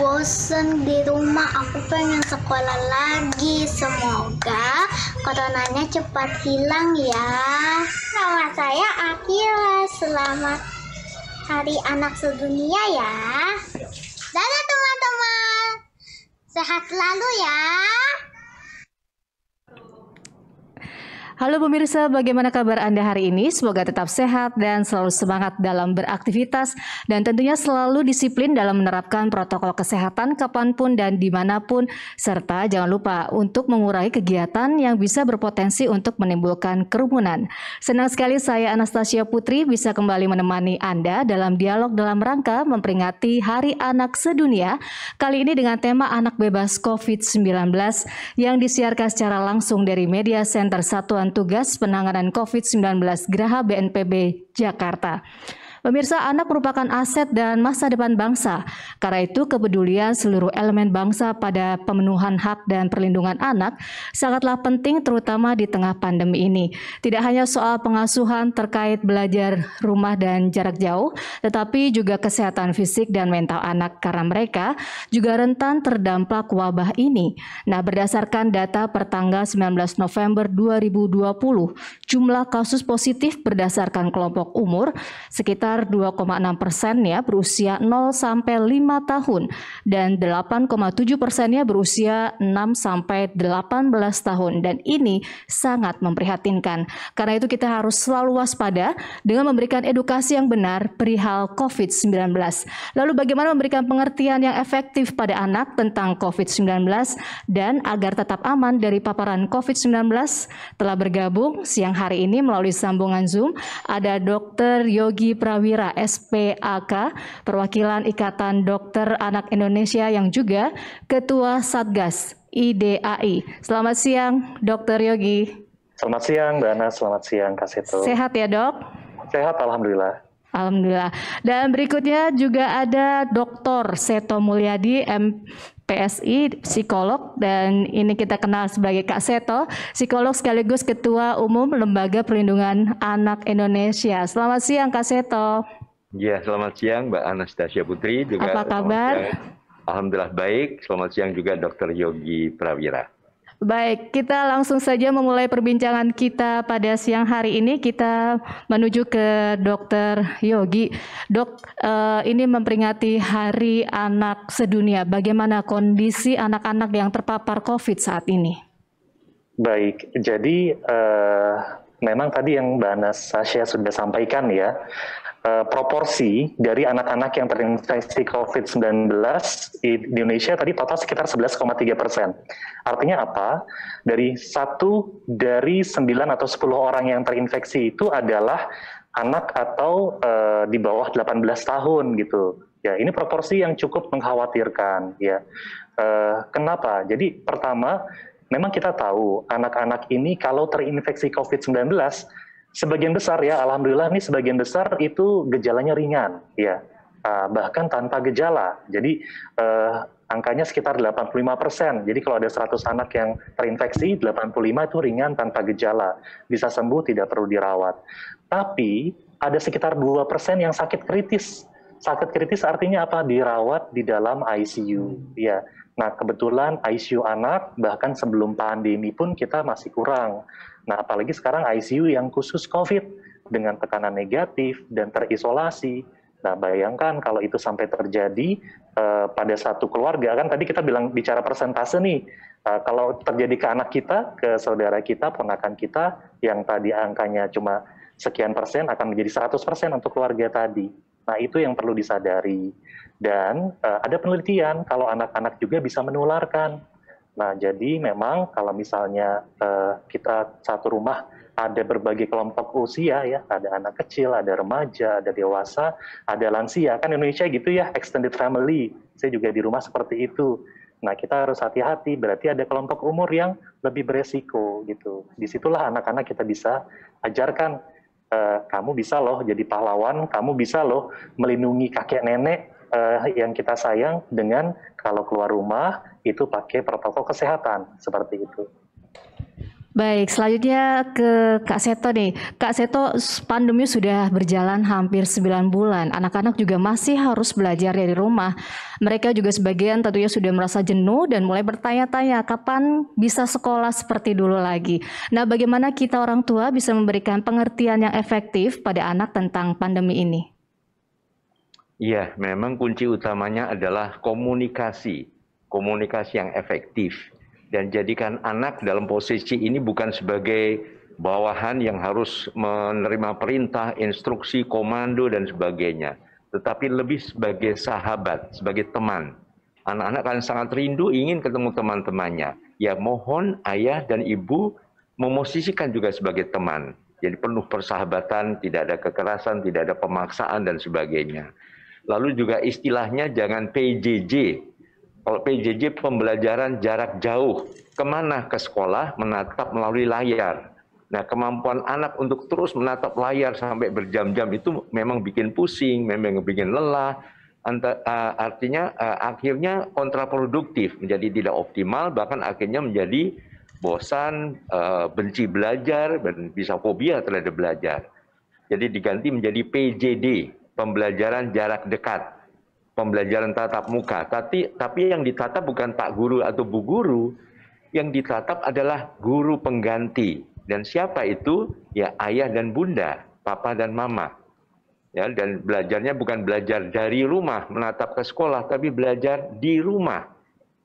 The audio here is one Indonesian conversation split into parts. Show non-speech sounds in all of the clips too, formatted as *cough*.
bosen di rumah aku pengen sekolah lagi semoga coronanya cepat hilang ya nama saya Akila selamat hari anak sedunia ya dadah teman-teman sehat selalu ya Halo pemirsa, bagaimana kabar Anda hari ini? Semoga tetap sehat dan selalu semangat dalam beraktivitas dan tentunya selalu disiplin dalam menerapkan protokol kesehatan kapanpun dan dimanapun serta jangan lupa untuk mengurai kegiatan yang bisa berpotensi untuk menimbulkan kerumunan. Senang sekali saya Anastasia Putri bisa kembali menemani Anda dalam dialog dalam rangka memperingati Hari Anak Sedunia kali ini dengan tema Anak Bebas COVID-19 yang disiarkan secara langsung dari Media Center Satuan Tugas Penanganan COVID-19 Geraha BNPB Jakarta. Pemirsa, anak merupakan aset dan masa depan bangsa. Karena itu, kepedulian seluruh elemen bangsa pada pemenuhan hak dan perlindungan anak sangatlah penting terutama di tengah pandemi ini. Tidak hanya soal pengasuhan terkait belajar rumah dan jarak jauh, tetapi juga kesehatan fisik dan mental anak karena mereka juga rentan terdampak wabah ini. Nah, berdasarkan data pertanggal 19 November 2020, jumlah kasus positif berdasarkan kelompok umur sekitar sebesar 2,6 persennya berusia 0 sampai 5 tahun dan 8,7 persennya berusia 6 sampai 18 tahun dan ini sangat memprihatinkan. Karena itu kita harus selalu waspada dengan memberikan edukasi yang benar perihal COVID-19. Lalu bagaimana memberikan pengertian yang efektif pada anak tentang COVID-19 dan agar tetap aman dari paparan COVID-19 telah bergabung siang hari ini melalui sambungan Zoom ada Dr. Yogi Prawi Prawira SPAK, perwakilan Ikatan Dokter Anak Indonesia yang juga Ketua Satgas IDAI. Selamat siang, Dokter Yogi. Selamat siang, Ana. Selamat siang, Kasito. Sehat ya, Dok? Sehat, Alhamdulillah. Alhamdulillah. Dan berikutnya juga ada Dr. Seto Mulyadi, M PSI, psikolog, dan ini kita kenal sebagai Kak Seto, psikolog sekaligus Ketua Umum Lembaga Perlindungan Anak Indonesia. Selamat siang Kak Seto. Ya, selamat siang Mbak Anastasia Putri. Juga Apa kabar? Alhamdulillah baik. Selamat siang juga Dr. Yogi Prawira. Baik, kita langsung saja memulai perbincangan kita pada siang hari ini. Kita menuju ke Dokter Yogi. Dok, eh, ini memperingati Hari Anak Sedunia. Bagaimana kondisi anak-anak yang terpapar COVID saat ini? Baik, jadi uh, memang tadi yang Mbak Anastasia sudah sampaikan ya, uh, proporsi dari anak-anak yang terinfeksi COVID-19 di Indonesia tadi total sekitar 11,3 persen. Artinya apa? Dari satu dari 9 atau 10 orang yang terinfeksi itu adalah anak atau uh, di bawah 18 tahun gitu. Ya, ini proporsi yang cukup mengkhawatirkan ya. Uh, kenapa? Jadi pertama memang kita tahu anak-anak ini kalau terinfeksi COVID-19 Sebagian besar ya, alhamdulillah nih sebagian besar itu gejalanya ringan ya, uh, bahkan tanpa gejala. Jadi uh, angkanya sekitar 85%. Jadi kalau ada 100 anak yang terinfeksi, 85 itu ringan tanpa gejala, bisa sembuh tidak perlu dirawat. Tapi ada sekitar 2% yang sakit kritis. Sakit kritis artinya apa? Dirawat di dalam ICU. Ya. Nah, kebetulan ICU anak bahkan sebelum pandemi pun kita masih kurang. Nah, apalagi sekarang ICU yang khusus COVID dengan tekanan negatif dan terisolasi. Nah, bayangkan kalau itu sampai terjadi uh, pada satu keluarga, kan tadi kita bilang bicara persentase nih, uh, kalau terjadi ke anak kita, ke saudara kita, ponakan kita, yang tadi angkanya cuma sekian persen akan menjadi 100 persen untuk keluarga tadi. Nah, itu yang perlu disadari. Dan uh, ada penelitian kalau anak-anak juga bisa menularkan. Nah, jadi memang kalau misalnya uh, kita satu rumah ada berbagai kelompok usia ya, ada anak kecil, ada remaja, ada dewasa, ada lansia. Kan Indonesia gitu ya, extended family. Saya juga di rumah seperti itu. Nah, kita harus hati-hati, berarti ada kelompok umur yang lebih beresiko gitu. Disitulah anak-anak kita bisa ajarkan Eh, kamu bisa loh jadi pahlawan, kamu bisa loh melindungi kakek nenek uh, yang kita sayang dengan kalau keluar rumah itu pakai protokol kesehatan seperti itu. Baik, selanjutnya ke Kak Seto nih. Kak Seto, pandemi sudah berjalan hampir 9 bulan. Anak-anak juga masih harus belajar dari rumah. Mereka juga sebagian tentunya sudah merasa jenuh dan mulai bertanya-tanya kapan bisa sekolah seperti dulu lagi. Nah, bagaimana kita orang tua bisa memberikan pengertian yang efektif pada anak tentang pandemi ini? Iya, memang kunci utamanya adalah komunikasi. Komunikasi yang efektif dan jadikan anak dalam posisi ini bukan sebagai bawahan yang harus menerima perintah, instruksi, komando dan sebagainya, tetapi lebih sebagai sahabat, sebagai teman. Anak-anak akan sangat rindu ingin ketemu teman-temannya. Ya mohon ayah dan ibu memosisikan juga sebagai teman. Jadi penuh persahabatan, tidak ada kekerasan, tidak ada pemaksaan dan sebagainya. Lalu juga istilahnya jangan PJJ, kalau PJJ pembelajaran jarak jauh, kemana ke sekolah menatap melalui layar. Nah, kemampuan anak untuk terus menatap layar sampai berjam-jam itu memang bikin pusing, memang bikin lelah. Eh, artinya eh, akhirnya kontraproduktif, menjadi tidak optimal, bahkan akhirnya menjadi bosan, eh, benci belajar, dan bisa fobia terhadap belajar. Jadi diganti menjadi PJD, pembelajaran jarak dekat pembelajaran tatap muka. Tapi, tapi yang ditatap bukan pak guru atau bu guru, yang ditatap adalah guru pengganti. Dan siapa itu? Ya ayah dan bunda, papa dan mama. Ya, dan belajarnya bukan belajar dari rumah, menatap ke sekolah, tapi belajar di rumah.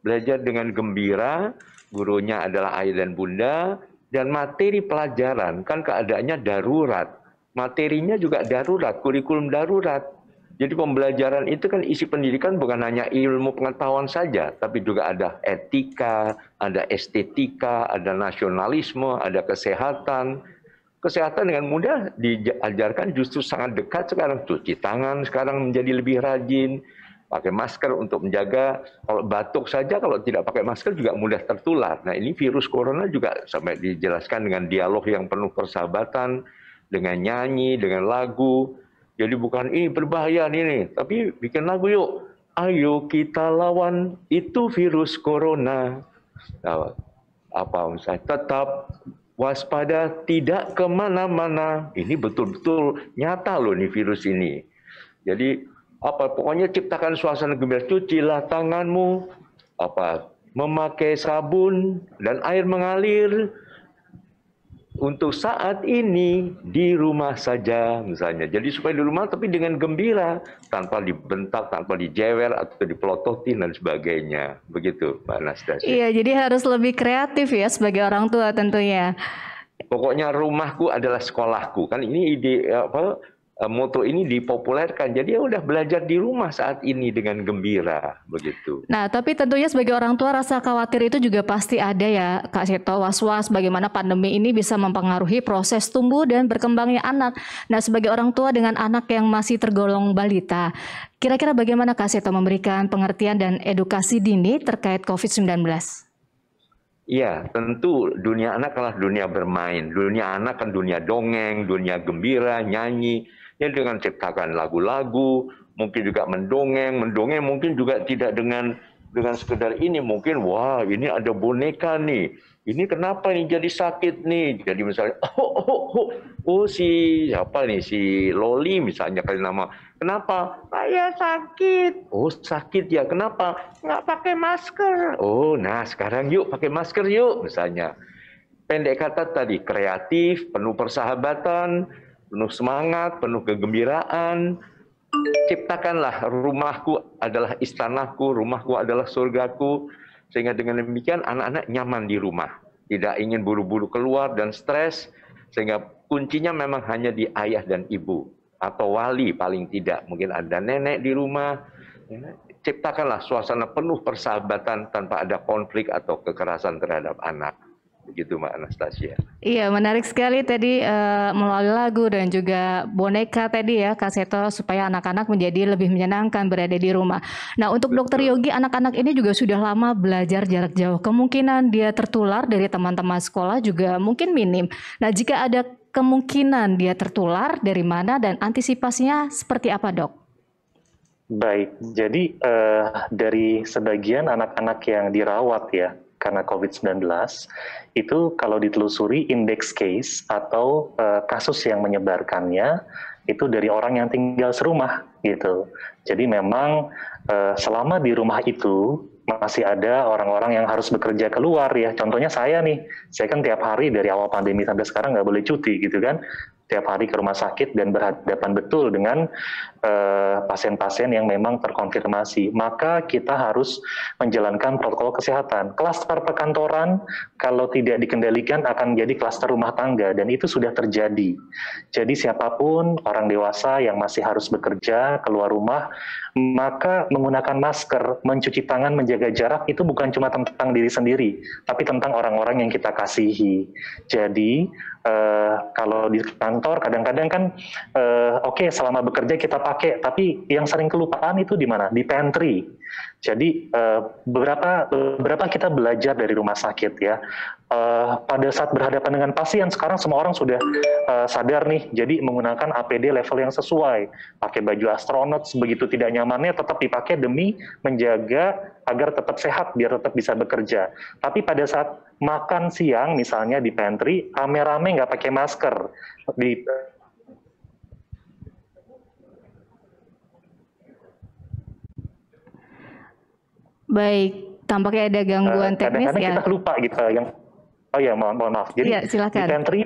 Belajar dengan gembira, gurunya adalah ayah dan bunda, dan materi pelajaran kan keadaannya darurat. Materinya juga darurat, kurikulum darurat jadi pembelajaran itu kan isi pendidikan bukan hanya ilmu pengetahuan saja, tapi juga ada etika, ada estetika, ada nasionalisme, ada kesehatan. Kesehatan dengan mudah diajarkan justru sangat dekat sekarang. Cuci tangan sekarang menjadi lebih rajin, pakai masker untuk menjaga. Kalau batuk saja, kalau tidak pakai masker juga mudah tertular. Nah ini virus corona juga sampai dijelaskan dengan dialog yang penuh persahabatan, dengan nyanyi, dengan lagu, jadi bukan ini berbahaya ini, tapi bikin lagu yuk. Ayo kita lawan itu virus corona. Nah, apa misalnya tetap waspada tidak kemana-mana. Ini betul-betul nyata loh nih virus ini. Jadi apa pokoknya ciptakan suasana gembira cucilah tanganmu apa memakai sabun dan air mengalir untuk saat ini di rumah saja misalnya. Jadi supaya di rumah tapi dengan gembira, tanpa dibentak, tanpa dijewer atau dipelototin dan sebagainya. Begitu Pak Anastasia. Iya, jadi harus lebih kreatif ya sebagai orang tua tentunya. Pokoknya rumahku adalah sekolahku. Kan ini ide apa Eh, moto ini dipopulerkan. Jadi ya udah belajar di rumah saat ini dengan gembira begitu. Nah, tapi tentunya sebagai orang tua rasa khawatir itu juga pasti ada ya, Kak Seto, was-was bagaimana pandemi ini bisa mempengaruhi proses tumbuh dan berkembangnya anak. Nah, sebagai orang tua dengan anak yang masih tergolong balita, kira-kira bagaimana Kak Seto memberikan pengertian dan edukasi dini terkait COVID-19? Iya, tentu dunia anak adalah dunia bermain. Dunia anak kan dunia dongeng, dunia gembira, nyanyi ya dengan ciptakan lagu-lagu, mungkin juga mendongeng, mendongeng mungkin juga tidak dengan dengan sekedar ini mungkin wah ini ada boneka nih ini kenapa nih jadi sakit nih jadi misalnya *laughs* oh, oh oh oh, oh si siapa nih si Loli misalnya kali nama kenapa saya sakit oh sakit ya kenapa nggak pakai masker oh nah sekarang yuk pakai masker yuk misalnya pendek kata tadi kreatif penuh persahabatan penuh semangat, penuh kegembiraan. Ciptakanlah rumahku adalah istanaku, rumahku adalah surgaku. Sehingga dengan demikian anak-anak nyaman di rumah. Tidak ingin buru-buru keluar dan stres. Sehingga kuncinya memang hanya di ayah dan ibu. Atau wali paling tidak. Mungkin ada nenek di rumah. Ciptakanlah suasana penuh persahabatan tanpa ada konflik atau kekerasan terhadap anak begitu Mbak Anastasia. Iya, menarik sekali tadi uh, melalui lagu dan juga boneka tadi ya Kak Seto supaya anak-anak menjadi lebih menyenangkan berada di rumah. Nah, untuk dokter Yogi anak-anak ini juga sudah lama belajar jarak jauh. Kemungkinan dia tertular dari teman-teman sekolah juga mungkin minim. Nah, jika ada kemungkinan dia tertular dari mana dan antisipasinya seperti apa, Dok? Baik, jadi uh, dari sebagian anak-anak yang dirawat ya, karena COVID-19 itu kalau ditelusuri indeks case atau uh, kasus yang menyebarkannya itu dari orang yang tinggal serumah gitu. Jadi memang uh, selama di rumah itu masih ada orang-orang yang harus bekerja keluar ya. Contohnya saya nih, saya kan tiap hari dari awal pandemi sampai sekarang nggak boleh cuti gitu kan. Tiap hari ke rumah sakit dan berhadapan betul dengan Eh, pasien-pasien yang memang terkonfirmasi, maka kita harus menjalankan protokol kesehatan. Klaster perkantoran kalau tidak dikendalikan akan menjadi klaster rumah tangga dan itu sudah terjadi. Jadi siapapun orang dewasa yang masih harus bekerja keluar rumah, maka menggunakan masker, mencuci tangan, menjaga jarak itu bukan cuma tentang diri sendiri, tapi tentang orang-orang yang kita kasihi. Jadi Uh, kalau di kantor kadang-kadang kan uh, oke okay, selama bekerja kita pakai dipakai, tapi yang sering kelupaan itu di mana? Di pantry. Jadi uh, beberapa beberapa kita belajar dari rumah sakit ya. Uh, pada saat berhadapan dengan pasien sekarang semua orang sudah uh, sadar nih. Jadi menggunakan APD level yang sesuai, pakai baju astronot sebegitu tidak nyamannya tetap dipakai demi menjaga agar tetap sehat biar tetap bisa bekerja. Tapi pada saat makan siang misalnya di pantry rame-rame nggak pakai masker di Baik, tampaknya ada gangguan uh, teknis kadang -kadang ya. Kadang-kadang kita lupa gitu eh, yang Oh ya, mohon, mohon maaf. Jadi ya, silakan. di pantry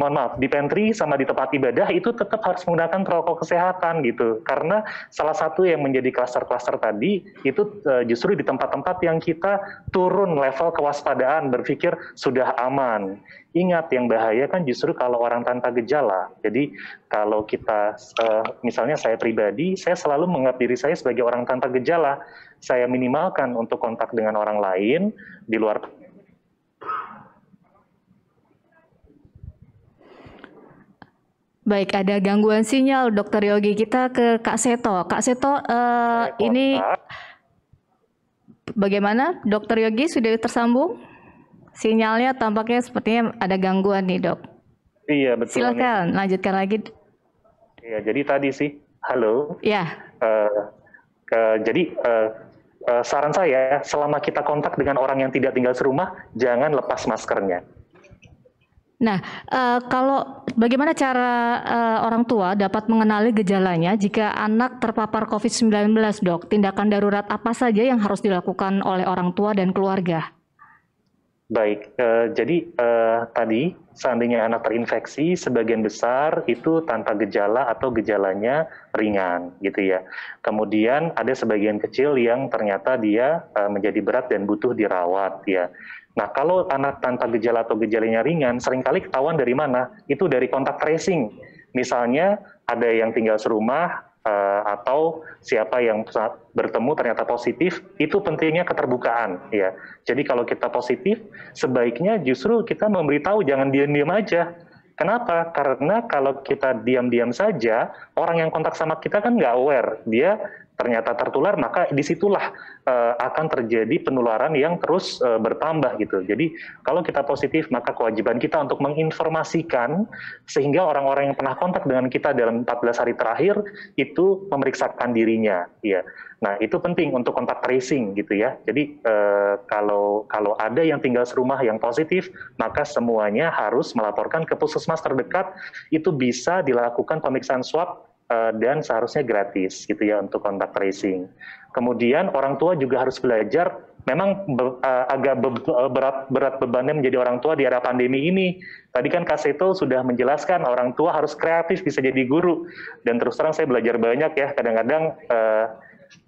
mohon maaf di pantry sama di tempat ibadah itu tetap harus menggunakan protokol kesehatan gitu karena salah satu yang menjadi kluster-kluster tadi itu uh, justru di tempat-tempat yang kita turun level kewaspadaan berpikir sudah aman Ingat yang bahaya kan justru kalau orang tanpa gejala. Jadi kalau kita, uh, misalnya saya pribadi, saya selalu menganggap diri saya sebagai orang tanpa gejala. Saya minimalkan untuk kontak dengan orang lain di luar Baik, ada gangguan sinyal, Dokter Yogi. Kita ke Kak Seto. Kak Seto, uh, ini bagaimana? Dokter Yogi sudah tersambung? Sinyalnya tampaknya sepertinya ada gangguan nih, dok. Iya betul. Silakan, lanjutkan lagi. Iya, jadi tadi sih, halo. Iya. Uh, uh, jadi uh, uh, saran saya, selama kita kontak dengan orang yang tidak tinggal serumah, jangan lepas maskernya. Nah, uh, kalau bagaimana cara uh, orang tua dapat mengenali gejalanya jika anak terpapar COVID-19, Dok? Tindakan darurat apa saja yang harus dilakukan oleh orang tua dan keluarga? Baik, uh, jadi uh, tadi seandainya anak terinfeksi, sebagian besar itu tanpa gejala atau gejalanya ringan, gitu ya. Kemudian ada sebagian kecil yang ternyata dia uh, menjadi berat dan butuh dirawat, ya. Nah, kalau anak tanpa gejala atau gejalanya ringan, seringkali ketahuan dari mana? Itu dari kontak tracing. Misalnya ada yang tinggal serumah, eh, atau siapa yang bertemu ternyata positif, itu pentingnya keterbukaan ya. Jadi kalau kita positif, sebaiknya justru kita memberitahu jangan diam-diam aja. Kenapa? Karena kalau kita diam-diam saja, orang yang kontak sama kita kan nggak aware. Dia ternyata tertular maka disitulah uh, akan terjadi penularan yang terus uh, bertambah gitu. Jadi kalau kita positif maka kewajiban kita untuk menginformasikan sehingga orang-orang yang pernah kontak dengan kita dalam 14 hari terakhir itu memeriksakan dirinya ya. Nah, itu penting untuk kontak tracing gitu ya. Jadi uh, kalau kalau ada yang tinggal serumah yang positif, maka semuanya harus melaporkan ke puskesmas terdekat. Itu bisa dilakukan pemeriksaan swab Eh, dan seharusnya gratis gitu ya untuk kontak tracing. Kemudian orang tua juga harus belajar memang be, uh, agak be, eh, berat berat bebannya menjadi orang tua di era pandemi ini. Tadi kan Kak Seto sudah menjelaskan orang tua harus kreatif bisa jadi guru dan terus terang saya belajar banyak ya kadang-kadang uh,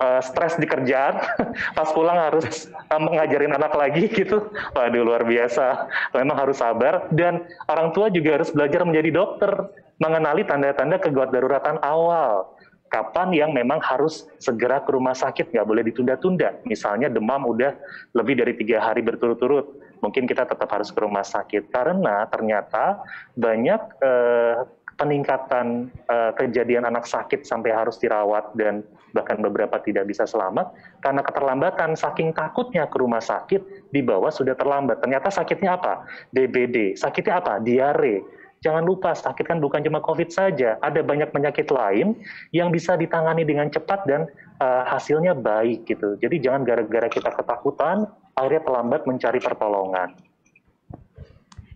uh, stres di kerjaan, *laughs* pas pulang harus uh, mengajarin anak lagi *laughs* gitu. Waduh luar biasa. Memang harus sabar dan orang tua juga harus belajar menjadi dokter mengenali tanda-tanda kegawat daruratan awal. Kapan yang memang harus segera ke rumah sakit, nggak boleh ditunda-tunda. Misalnya demam udah lebih dari tiga hari berturut-turut, mungkin kita tetap harus ke rumah sakit. Karena ternyata banyak eh, peningkatan eh, kejadian anak sakit sampai harus dirawat dan bahkan beberapa tidak bisa selamat karena keterlambatan saking takutnya ke rumah sakit di bawah sudah terlambat ternyata sakitnya apa DBD sakitnya apa diare Jangan lupa sakit kan bukan cuma COVID saja, ada banyak penyakit lain yang bisa ditangani dengan cepat dan uh, hasilnya baik gitu. Jadi jangan gara-gara kita ketakutan akhirnya terlambat mencari pertolongan.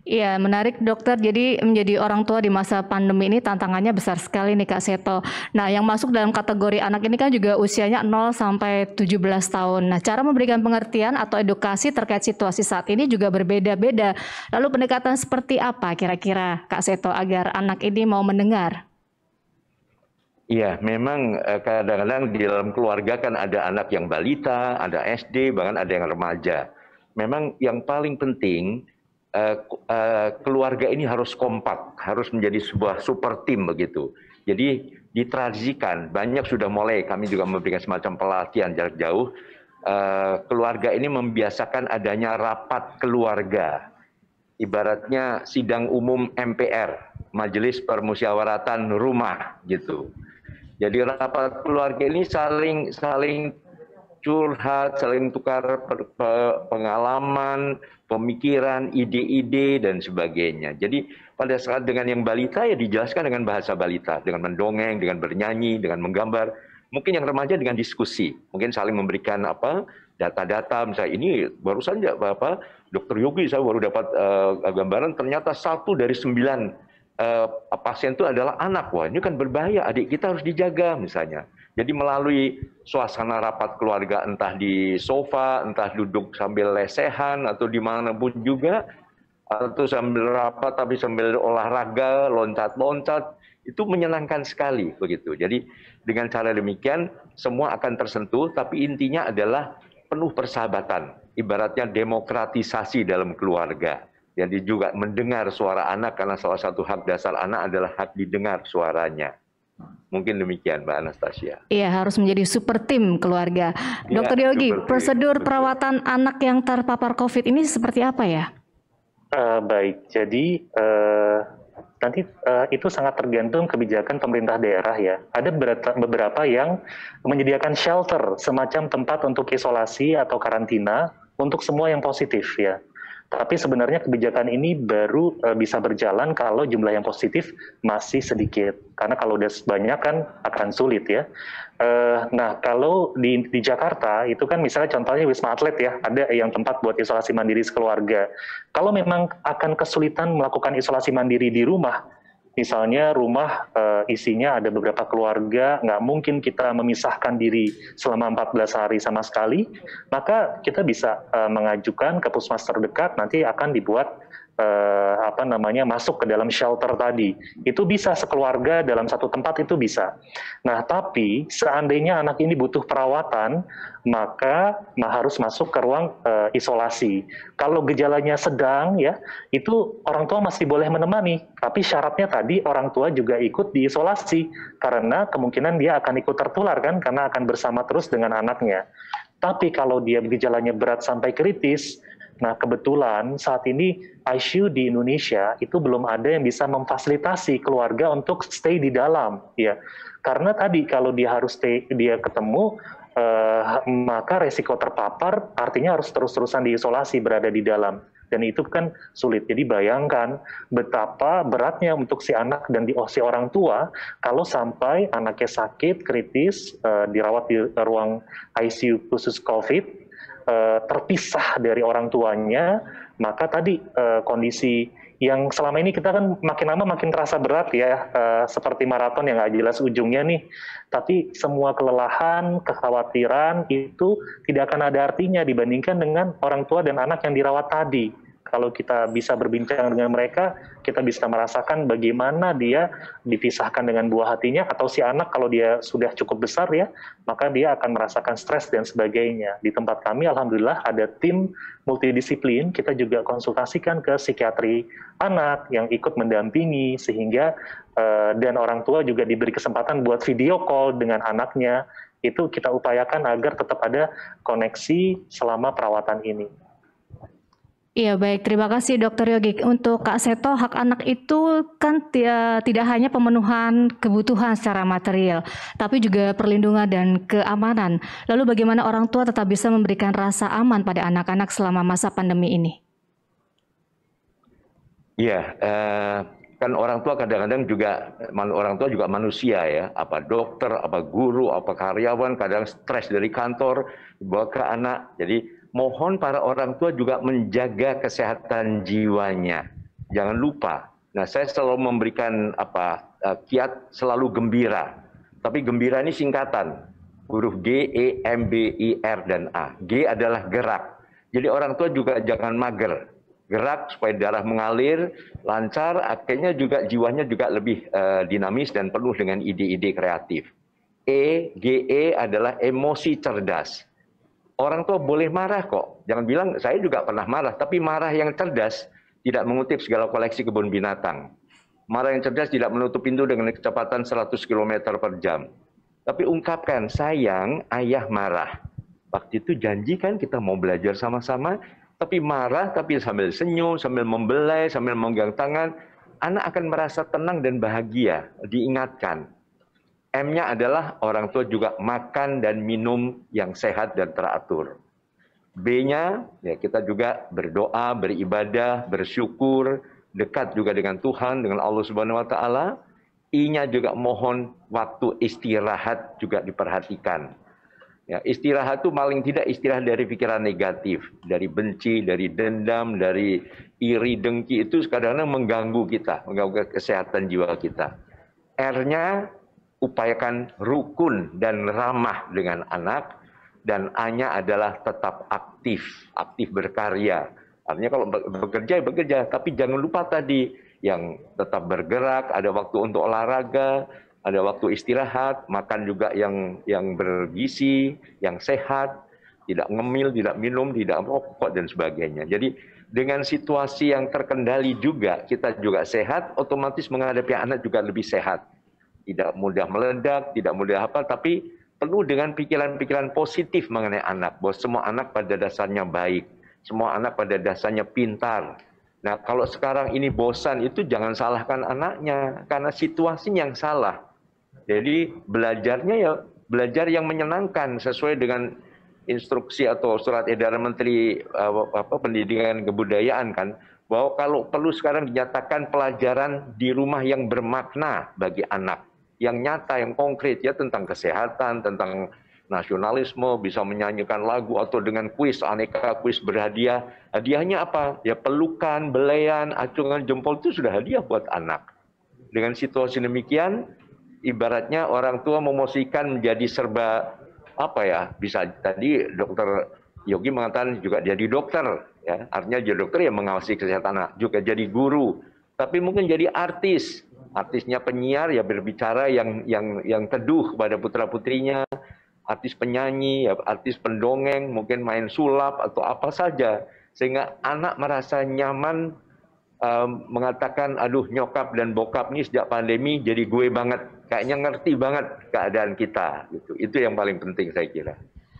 Iya, menarik dokter. Jadi menjadi orang tua di masa pandemi ini tantangannya besar sekali nih Kak Seto. Nah, yang masuk dalam kategori anak ini kan juga usianya 0 sampai 17 tahun. Nah, cara memberikan pengertian atau edukasi terkait situasi saat ini juga berbeda-beda. Lalu pendekatan seperti apa kira-kira Kak Seto agar anak ini mau mendengar? Iya, memang eh, kadang-kadang di dalam keluarga kan ada anak yang balita, ada SD, bahkan ada yang remaja. Memang yang paling penting uh, uh, keluarga ini harus kompak, harus menjadi sebuah super tim begitu. Jadi ditradisikan, banyak sudah mulai kami juga memberikan semacam pelatihan jarak jauh. Uh, keluarga ini membiasakan adanya rapat keluarga, ibaratnya sidang umum MPR, Majelis Permusyawaratan Rumah gitu. Jadi rapat keluarga ini saling saling curhat, saling tukar pengalaman, pemikiran, ide-ide dan sebagainya. Jadi pada saat dengan yang balita ya dijelaskan dengan bahasa balita, dengan mendongeng, dengan bernyanyi, dengan menggambar. Mungkin yang remaja dengan diskusi, mungkin saling memberikan apa data-data misalnya ini barusan ya apa dokter Yogi saya baru dapat uh, gambaran ternyata satu dari sembilan uh, pasien itu adalah anak wah ini kan berbahaya adik kita harus dijaga misalnya jadi melalui suasana rapat keluarga entah di sofa, entah duduk sambil lesehan atau di mana dimanapun juga, atau sambil rapat tapi sambil olahraga, loncat-loncat, itu menyenangkan sekali begitu. Jadi dengan cara demikian semua akan tersentuh, tapi intinya adalah penuh persahabatan, ibaratnya demokratisasi dalam keluarga. Jadi juga mendengar suara anak karena salah satu hak dasar anak adalah hak didengar suaranya. Mungkin demikian Mbak Anastasia. Iya, harus menjadi super tim keluarga. Ya, Dokter Yogi, prosedur perawatan anak yang terpapar COVID ini seperti apa ya? Uh, baik, jadi uh, nanti uh, itu sangat tergantung kebijakan pemerintah daerah ya. Ada beberapa yang menyediakan shelter, semacam tempat untuk isolasi atau karantina untuk semua yang positif ya. Tapi sebenarnya kebijakan ini baru e, bisa berjalan kalau jumlah yang positif masih sedikit. Karena kalau udah banyak kan akan sulit ya. E, nah kalau di, di Jakarta itu kan misalnya contohnya Wisma Atlet ya, ada yang tempat buat isolasi mandiri sekeluarga. Kalau memang akan kesulitan melakukan isolasi mandiri di rumah, misalnya rumah uh, isinya ada beberapa keluarga, nggak mungkin kita memisahkan diri selama 14 hari sama sekali, maka kita bisa uh, mengajukan ke puskesmas terdekat, nanti akan dibuat eh, apa namanya masuk ke dalam shelter tadi. Itu bisa sekeluarga dalam satu tempat itu bisa. Nah, tapi seandainya anak ini butuh perawatan, maka nah, harus masuk ke ruang eh, isolasi. Kalau gejalanya sedang ya, itu orang tua masih boleh menemani, tapi syaratnya tadi orang tua juga ikut diisolasi karena kemungkinan dia akan ikut tertular kan karena akan bersama terus dengan anaknya. Tapi kalau dia gejalanya berat sampai kritis, Nah, kebetulan saat ini ICU di Indonesia itu belum ada yang bisa memfasilitasi keluarga untuk stay di dalam, ya. Karena tadi kalau dia harus stay, dia ketemu, eh, maka resiko terpapar artinya harus terus-terusan diisolasi berada di dalam. Dan itu kan sulit. Jadi bayangkan betapa beratnya untuk si anak dan di, si orang tua kalau sampai anaknya sakit kritis eh, dirawat di ruang ICU khusus COVID Eh, terpisah dari orang tuanya, maka tadi uh, kondisi yang selama ini kita kan makin lama makin terasa berat ya, uh, seperti maraton yang nggak jelas ujungnya nih. Tapi semua kelelahan, kekhawatiran itu tidak akan ada artinya dibandingkan dengan orang tua dan anak yang dirawat tadi kalau kita bisa berbincang dengan mereka, kita bisa merasakan bagaimana dia dipisahkan dengan buah hatinya atau si anak kalau dia sudah cukup besar ya, maka dia akan merasakan stres dan sebagainya. Di tempat kami alhamdulillah ada tim multidisiplin, kita juga konsultasikan ke psikiatri anak yang ikut mendampingi sehingga eh, dan orang tua juga diberi kesempatan buat video call dengan anaknya. Itu kita upayakan agar tetap ada koneksi selama perawatan ini. Iya baik, terima kasih Dokter Yogi. Untuk Kak Seto, hak anak itu kan eh, tidak hanya pemenuhan kebutuhan secara material, tapi juga perlindungan dan keamanan. Lalu bagaimana orang tua tetap bisa memberikan rasa aman pada anak-anak selama masa pandemi ini? Iya, eh, kan orang tua kadang-kadang juga orang tua juga manusia ya, apa dokter, apa guru, apa karyawan, kadang stres dari kantor bawa ke anak. Jadi mohon para orang tua juga menjaga kesehatan jiwanya. Jangan lupa. Nah, saya selalu memberikan apa eh, kiat selalu gembira. Tapi gembira ini singkatan. Huruf G, E, M, B, I, R, dan A. G adalah gerak. Jadi orang tua juga jangan mager. Gerak supaya darah mengalir, lancar, akhirnya juga jiwanya juga lebih uh, dinamis dan penuh dengan ide-ide kreatif. E, G, E adalah emosi cerdas orang tua boleh marah kok. Jangan bilang saya juga pernah marah, tapi marah yang cerdas tidak mengutip segala koleksi kebun binatang. Marah yang cerdas tidak menutup pintu dengan kecepatan 100 km per jam. Tapi ungkapkan, sayang ayah marah. Waktu itu janji kan kita mau belajar sama-sama, tapi marah, tapi sambil senyum, sambil membelai, sambil menggang tangan, anak akan merasa tenang dan bahagia, diingatkan. M-nya adalah orang tua juga makan dan minum yang sehat dan teratur. B-nya ya kita juga berdoa, beribadah, bersyukur, dekat juga dengan Tuhan, dengan Allah Subhanahu wa taala. I-nya juga mohon waktu istirahat juga diperhatikan. Ya, istirahat itu paling tidak istirahat dari pikiran negatif, dari benci, dari dendam, dari iri dengki itu kadang-kadang mengganggu kita, mengganggu kesehatan jiwa kita. R-nya upayakan rukun dan ramah dengan anak dan a adalah tetap aktif, aktif berkarya. Artinya kalau bekerja ya bekerja, tapi jangan lupa tadi yang tetap bergerak, ada waktu untuk olahraga, ada waktu istirahat, makan juga yang yang bergizi, yang sehat, tidak ngemil, tidak minum, tidak merokok dan sebagainya. Jadi dengan situasi yang terkendali juga kita juga sehat, otomatis menghadapi anak juga lebih sehat tidak mudah meledak, tidak mudah hafal, tapi penuh dengan pikiran-pikiran positif mengenai anak, bahwa semua anak pada dasarnya baik, semua anak pada dasarnya pintar. Nah, kalau sekarang ini bosan itu jangan salahkan anaknya karena situasinya yang salah. Jadi belajarnya ya belajar yang menyenangkan sesuai dengan instruksi atau surat edaran Menteri eh, apa, Pendidikan Kebudayaan kan bahwa kalau perlu sekarang dinyatakan pelajaran di rumah yang bermakna bagi anak yang nyata, yang konkret ya tentang kesehatan, tentang nasionalisme, bisa menyanyikan lagu atau dengan kuis aneka kuis berhadiah. Hadiahnya apa? Ya pelukan, belayan, acungan jempol itu sudah hadiah buat anak. Dengan situasi demikian, ibaratnya orang tua memosikan menjadi serba apa ya? Bisa tadi dokter Yogi mengatakan juga jadi dokter, ya artinya jadi dokter yang mengawasi kesehatan anak, juga jadi guru, tapi mungkin jadi artis, artisnya penyiar ya berbicara yang yang yang teduh kepada putra putrinya, artis penyanyi, ya artis pendongeng, mungkin main sulap atau apa saja sehingga anak merasa nyaman um, mengatakan aduh nyokap dan bokap nih sejak pandemi jadi gue banget kayaknya ngerti banget keadaan kita gitu. Itu yang paling penting saya kira.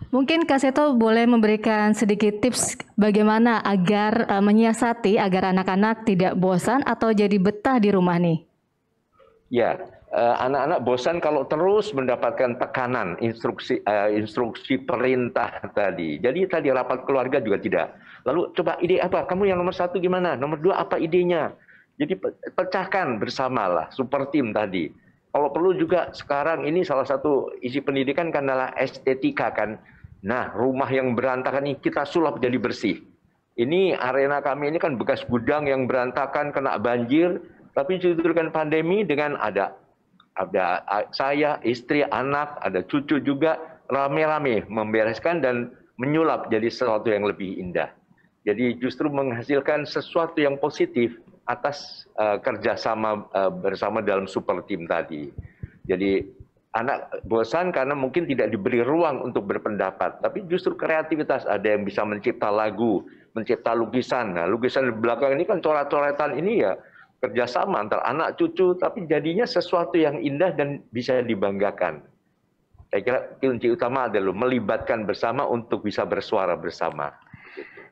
Mungkin Kak Seto boleh memberikan sedikit tips bagaimana agar ehm, menyiasati agar anak-anak tidak bosan atau jadi betah di rumah nih. Ya, eh, anak-anak bosan kalau terus mendapatkan tekanan instruksi eh, instruksi perintah tadi. Jadi tadi rapat keluarga juga tidak. Lalu coba ide apa? Kamu yang nomor satu gimana? Nomor dua apa idenya? Jadi pecahkan bersama lah super tim tadi. Kalau perlu juga sekarang ini salah satu isi pendidikan kan adalah estetika kan. Nah, rumah yang berantakan ini kita sulap jadi bersih. Ini arena kami ini kan bekas gudang yang berantakan kena banjir, tapi judulkan pandemi dengan ada ada saya, istri, anak, ada cucu juga rame-rame membereskan dan menyulap jadi sesuatu yang lebih indah. Jadi justru menghasilkan sesuatu yang positif atas uh, kerjasama uh, bersama dalam super tim tadi. Jadi anak bosan karena mungkin tidak diberi ruang untuk berpendapat, tapi justru kreativitas ada yang bisa mencipta lagu, mencipta lukisan. Nah, lukisan di belakang ini kan coret-coretan ini ya kerjasama antara anak cucu, tapi jadinya sesuatu yang indah dan bisa dibanggakan. Saya kira kunci utama adalah melibatkan bersama untuk bisa bersuara bersama.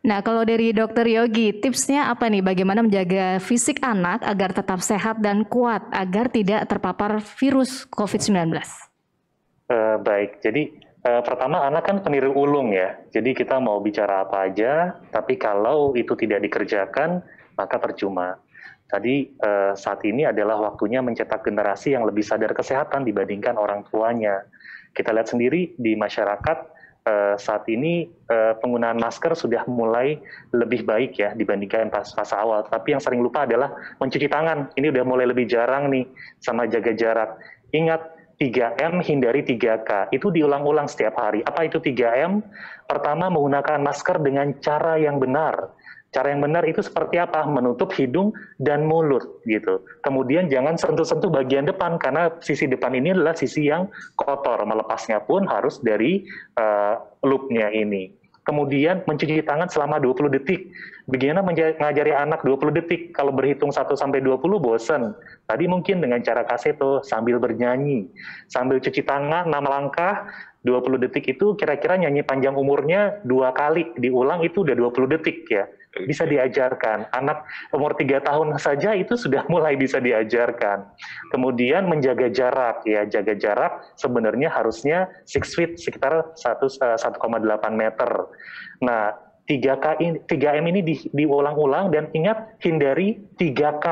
Nah, kalau dari dokter Yogi, tipsnya apa nih? Bagaimana menjaga fisik anak agar tetap sehat dan kuat, agar tidak terpapar virus COVID-19? Uh, eh, baik, jadi uh, pertama anak kan peniru ulung ya. Jadi kita mau bicara apa aja, tapi kalau itu tidak dikerjakan, maka percuma. Tadi eh, saat ini adalah waktunya mencetak generasi yang lebih sadar kesehatan dibandingkan orang tuanya. Kita lihat sendiri di masyarakat eh, saat ini eh, penggunaan masker sudah mulai lebih baik ya dibandingkan pas masa awal. Tapi yang sering lupa adalah mencuci tangan. Ini udah mulai lebih jarang nih sama jaga jarak. Ingat 3M hindari 3K. Itu diulang-ulang setiap hari. Apa itu 3M? Pertama menggunakan masker dengan cara yang benar Cara yang benar itu seperti apa? Menutup hidung dan mulut gitu. Kemudian jangan sentuh-sentuh bagian depan karena sisi depan ini adalah sisi yang kotor. Melepasnya pun harus dari uh, loopnya ini kemudian mencuci tangan selama 20 detik. Bagaimana mengajari anak 20 detik? Kalau berhitung 1 sampai 20 bosen. Tadi mungkin dengan cara kaseto sambil bernyanyi, sambil cuci tangan 6 langkah, 20 detik itu kira-kira nyanyi panjang umurnya dua kali diulang itu udah 20 detik ya bisa diajarkan. Anak umur 3 tahun saja itu sudah *laughs* mulai bisa diajarkan. Kemudian menjaga jarak ya, jaga jarak sebenarnya harusnya 6 feet sekitar 1,8 eh, meter. Nah, 3K ini, m ini diulang-ulang dan ingat hindari 3K.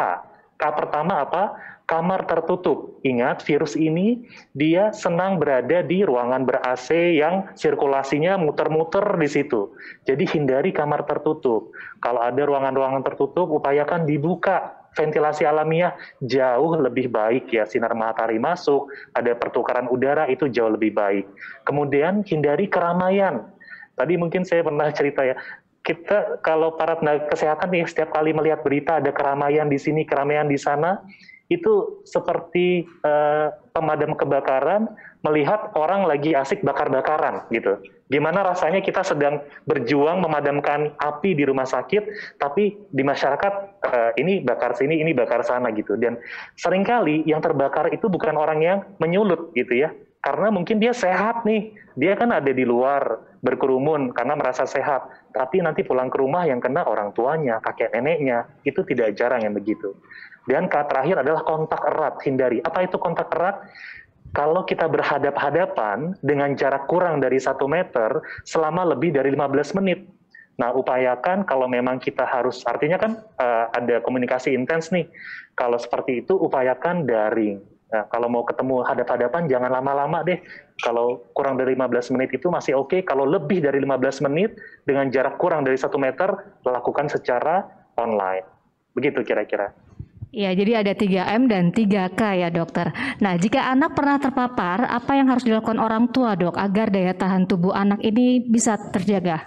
K pertama apa? kamar tertutup. Ingat, virus ini dia senang berada di ruangan ber-AC yang sirkulasinya muter-muter di situ. Jadi hindari kamar tertutup. Kalau ada ruangan-ruangan tertutup, upayakan dibuka ventilasi alamiah jauh lebih baik ya sinar matahari masuk, ada pertukaran udara itu jauh lebih baik. Kemudian hindari keramaian. Tadi mungkin saya pernah *laughs* cerita ya, kita kalau para tenaga kesehatan nih setiap kali melihat berita ada keramaian di sini, keramaian di sana, itu seperti uh, pemadam kebakaran melihat orang lagi asik bakar-bakaran gitu. Gimana rasanya kita sedang berjuang memadamkan api di rumah sakit, tapi di masyarakat uh, ini bakar sini, ini bakar sana gitu. Dan seringkali yang terbakar itu bukan orang yang menyulut gitu ya, karena mungkin dia sehat nih, dia kan ada di luar berkerumun karena merasa sehat, tapi nanti pulang ke rumah yang kena orang tuanya, kakek neneknya, itu tidak jarang yang begitu. Dan kata terakhir adalah kontak erat, hindari. Apa itu kontak erat? Kalau kita berhadap-hadapan dengan jarak kurang dari satu meter selama lebih dari 15 menit. Nah, upayakan kalau memang kita harus, artinya kan uh, ada komunikasi intens nih. Kalau seperti itu, upayakan daring Nah, kalau mau ketemu hadap-hadapan jangan lama-lama deh. Kalau kurang dari 15 menit itu masih oke. Okay. Kalau lebih dari 15 menit dengan jarak kurang dari 1 meter, lakukan secara online. Begitu kira-kira. Iya, jadi ada 3M dan 3K ya dokter. Nah, jika anak pernah terpapar, apa yang harus dilakukan orang tua dok agar daya tahan tubuh anak ini bisa terjaga?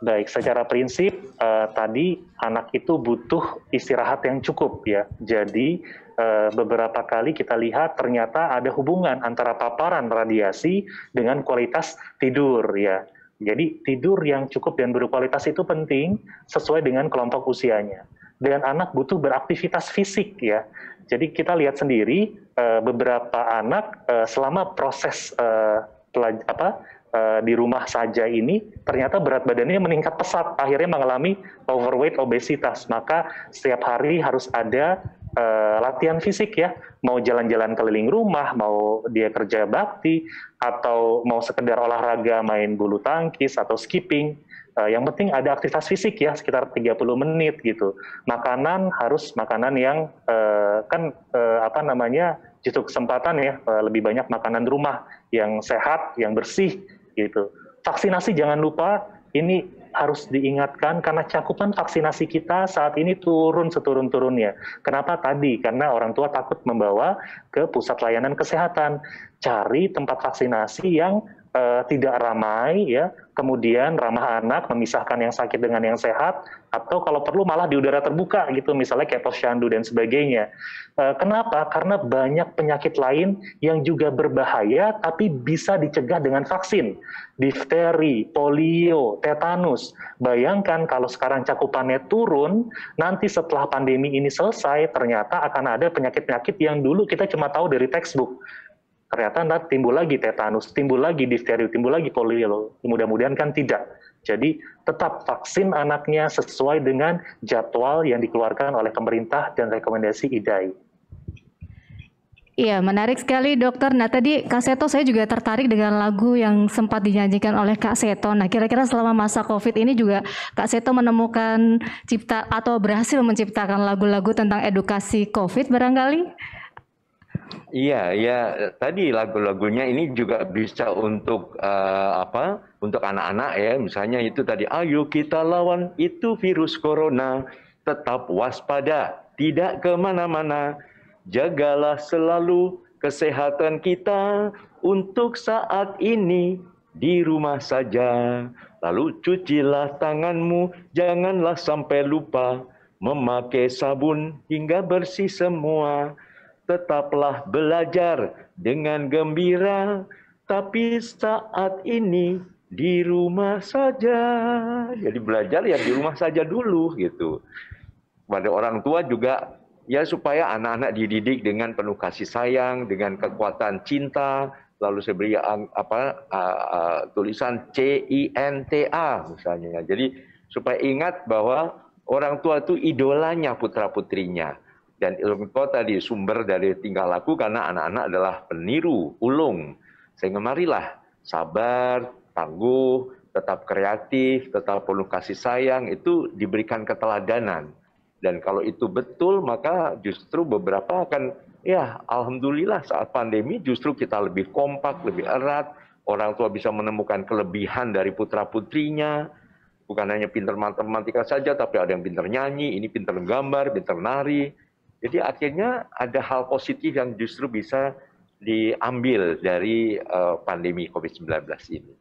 Baik, secara prinsip uh, tadi anak itu butuh istirahat yang cukup ya. Jadi Eh, beberapa kali kita lihat ternyata ada hubungan antara paparan radiasi dengan kualitas tidur ya. Jadi tidur yang cukup dan berkualitas itu penting sesuai dengan kelompok usianya. Dan anak butuh beraktivitas fisik ya. Jadi kita lihat sendiri eh, beberapa anak eh, selama proses apa di rumah saja ini ternyata berat badannya meningkat pesat akhirnya mengalami overweight obesitas maka setiap hari harus ada uh, latihan fisik ya, mau jalan-jalan keliling rumah, mau dia kerja bakti, atau mau sekedar olahraga main bulu tangkis atau skipping. Eh, yang penting ada aktivitas fisik ya, sekitar 30 menit gitu. Makanan harus makanan yang eh, kan eh, apa namanya justru kesempatan ya eh, lebih banyak makanan rumah yang sehat, yang bersih gitu. Vaksinasi jangan lupa ini harus diingatkan karena cakupan vaksinasi kita saat ini turun seturun-turunnya. Kenapa tadi? Karena orang tua takut membawa ke pusat layanan kesehatan. Cari tempat vaksinasi yang uh, tidak ramai ya kemudian ramah anak memisahkan yang sakit dengan yang sehat atau kalau perlu malah di udara terbuka gitu misalnya kayak posyandu dan sebagainya uh, kenapa karena banyak penyakit lain yang juga berbahaya tapi bisa dicegah dengan vaksin difteri polio tetanus bayangkan kalau sekarang cakupannya turun nanti setelah pandemi ini selesai ternyata akan ada penyakit-penyakit yang dulu kita cuma tahu dari textbook ternyata nanti timbul lagi tetanus, timbul lagi difteri, timbul lagi polio. Mudah-mudahan kan tidak. Jadi tetap vaksin anaknya sesuai dengan jadwal yang dikeluarkan oleh pemerintah dan rekomendasi IDAI. Iya, menarik sekali dokter. Nah tadi Kak Seto saya juga tertarik dengan lagu yang sempat dinyanyikan oleh Kak Seto. Nah kira-kira selama masa COVID ini juga Kak Seto menemukan cipta atau berhasil menciptakan lagu-lagu tentang edukasi COVID barangkali? Iya, iya. Tadi lagu-lagunya ini juga bisa untuk uh, apa? Untuk anak-anak ya. Misalnya itu tadi, ayo kita lawan itu virus corona. Tetap waspada, tidak kemana-mana. Jagalah selalu kesehatan kita untuk saat ini di rumah saja. Lalu cucilah tanganmu, janganlah sampai lupa memakai sabun hingga bersih semua tetaplah belajar dengan gembira, tapi saat ini di rumah saja. Jadi belajar ya di rumah saja dulu gitu. Pada orang tua juga ya supaya anak-anak dididik dengan penuh kasih sayang, dengan kekuatan cinta, lalu saya beri ah, apa uh, uh, tulisan C I N T A misalnya. Jadi supaya ingat bahwa orang tua itu idolanya putra putrinya dan ilmu tadi sumber dari tingkah laku karena anak-anak adalah peniru, ulung. Sehingga marilah sabar, tangguh, tetap kreatif, tetap penuh kasih sayang itu diberikan keteladanan. Dan kalau itu betul maka justru beberapa akan ya alhamdulillah saat pandemi justru kita lebih kompak, lebih erat, orang tua bisa menemukan kelebihan dari putra-putrinya, bukan hanya pinter matematika saja, tapi ada yang pinter nyanyi, ini pinter gambar, pinter nari, jadi akhirnya ada hal positif yang justru bisa diambil dari eh, pandemi COVID-19 ini.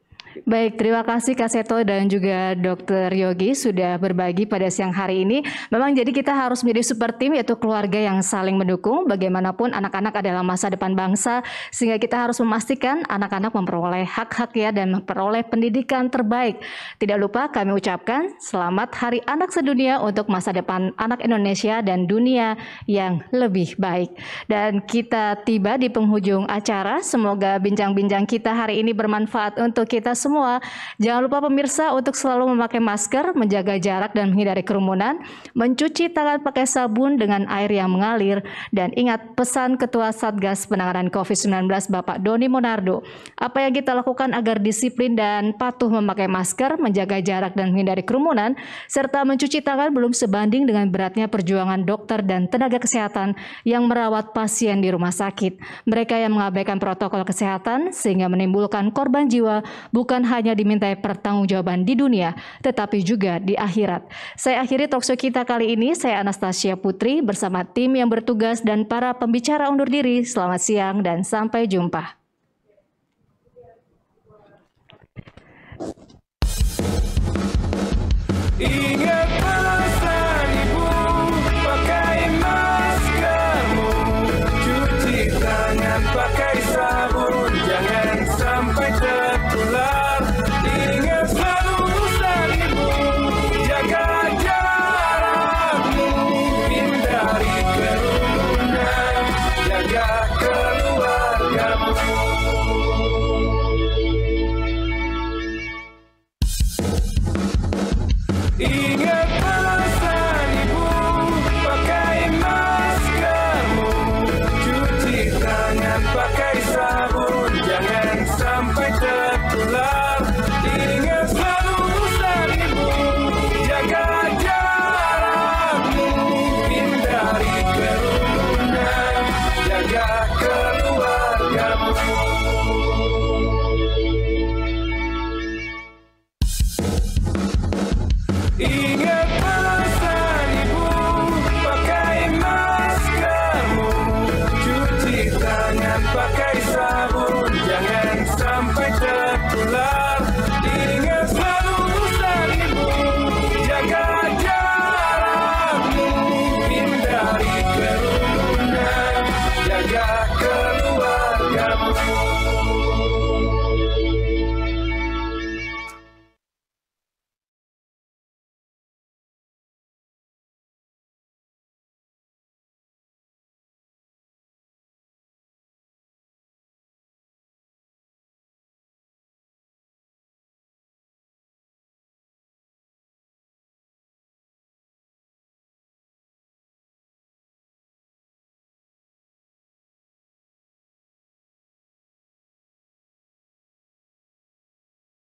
Baik, terima kasih Kak Seto dan juga Dr. Yogi sudah berbagi pada siang hari ini. Memang jadi kita harus menjadi super tim yaitu keluarga yang saling mendukung. Bagaimanapun anak-anak adalah masa depan bangsa sehingga kita harus memastikan anak-anak memperoleh hak-hak ya dan memperoleh pendidikan terbaik. Tidak lupa kami ucapkan selamat Hari Anak Sedunia untuk masa depan anak Indonesia dan dunia yang lebih baik. Dan kita tiba di penghujung acara. Semoga bincang-bincang kita hari ini bermanfaat untuk kita semua. Jangan lupa pemirsa untuk selalu memakai masker, menjaga jarak dan menghindari kerumunan, mencuci tangan pakai sabun dengan air yang mengalir, dan ingat pesan Ketua Satgas Penanganan COVID-19 Bapak Doni Monardo. Apa yang kita lakukan agar disiplin dan patuh memakai masker, menjaga jarak dan menghindari kerumunan, serta mencuci tangan belum sebanding dengan beratnya perjuangan dokter dan tenaga kesehatan yang merawat pasien di rumah sakit. Mereka yang mengabaikan protokol kesehatan sehingga menimbulkan korban jiwa bukan bukan hanya dimintai pertanggungjawaban di dunia, tetapi juga di akhirat. Saya akhiri talkshow kita kali ini. Saya Anastasia Putri bersama tim yang bertugas dan para pembicara undur diri. Selamat siang dan sampai jumpa. Ingat